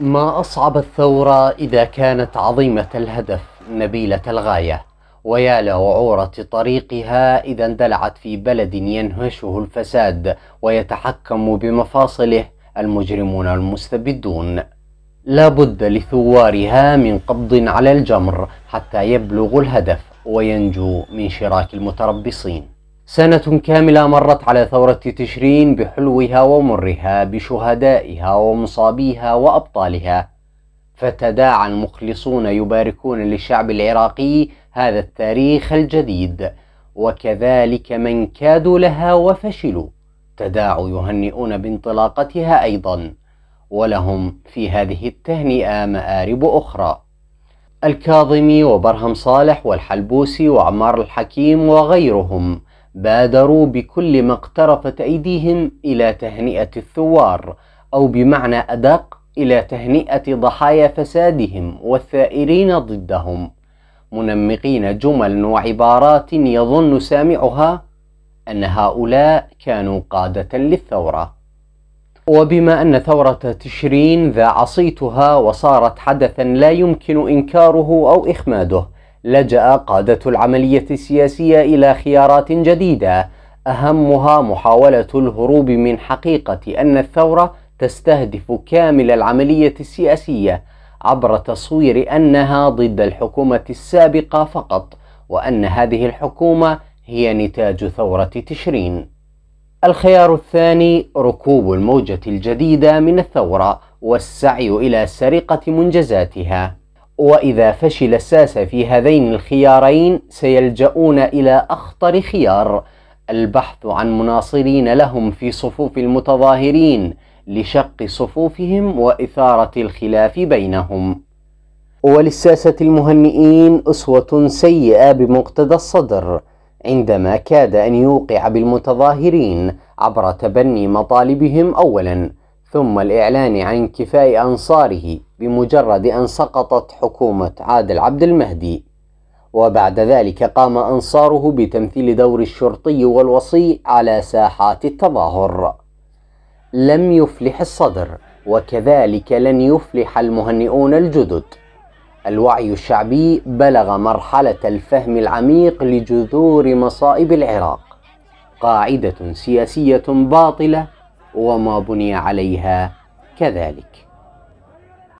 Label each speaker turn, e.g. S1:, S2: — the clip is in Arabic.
S1: ما أصعب الثورة إذا كانت عظيمة الهدف نبيلة الغاية ويا لوعورة طريقها إذا اندلعت في بلد ينهشه الفساد ويتحكم بمفاصله المجرمون المستبدون لا بد لثوارها من قبض على الجمر حتى يبلغ الهدف وينجو من شراك المتربصين سنة كاملة مرت على ثورة تشرين بحلوها ومرها بشهدائها ومصابيها وأبطالها فتداعى المخلصون يباركون للشعب العراقي هذا التاريخ الجديد وكذلك من كادوا لها وفشلوا تداعوا يهنئون بانطلاقتها أيضا ولهم في هذه التهنئة مآرب أخرى الكاظمي وبرهم صالح والحلبوسي وعمار الحكيم وغيرهم بادروا بكل ما اقترفت أيديهم إلى تهنئة الثوار أو بمعنى أدق إلى تهنئة ضحايا فسادهم والثائرين ضدهم منمقين جمل وعبارات يظن سامعها أن هؤلاء كانوا قادة للثورة وبما أن ثورة تشرين ذاع صيتها وصارت حدثا لا يمكن إنكاره أو إخماده لجأ قادة العملية السياسية إلى خيارات جديدة أهمها محاولة الهروب من حقيقة أن الثورة تستهدف كامل العملية السياسية عبر تصوير أنها ضد الحكومة السابقة فقط وأن هذه الحكومة هي نتاج ثورة تشرين الخيار الثاني ركوب الموجة الجديدة من الثورة والسعي إلى سرقة منجزاتها وإذا فشل الساسة في هذين الخيارين سيلجؤون إلى أخطر خيار البحث عن مناصرين لهم في صفوف المتظاهرين لشق صفوفهم وإثارة الخلاف بينهم وللساسة المهنئين أسوة سيئة بمقتضى الصدر عندما كاد أن يوقع بالمتظاهرين عبر تبني مطالبهم أولا ثم الإعلان عن كفاء أنصاره بمجرد أن سقطت حكومة عادل عبد المهدي وبعد ذلك قام أنصاره بتمثيل دور الشرطي والوصي على ساحات التظاهر لم يفلح الصدر وكذلك لن يفلح المهنئون الجدد الوعي الشعبي بلغ مرحلة الفهم العميق لجذور مصائب العراق قاعدة سياسية باطلة وما بني عليها كذلك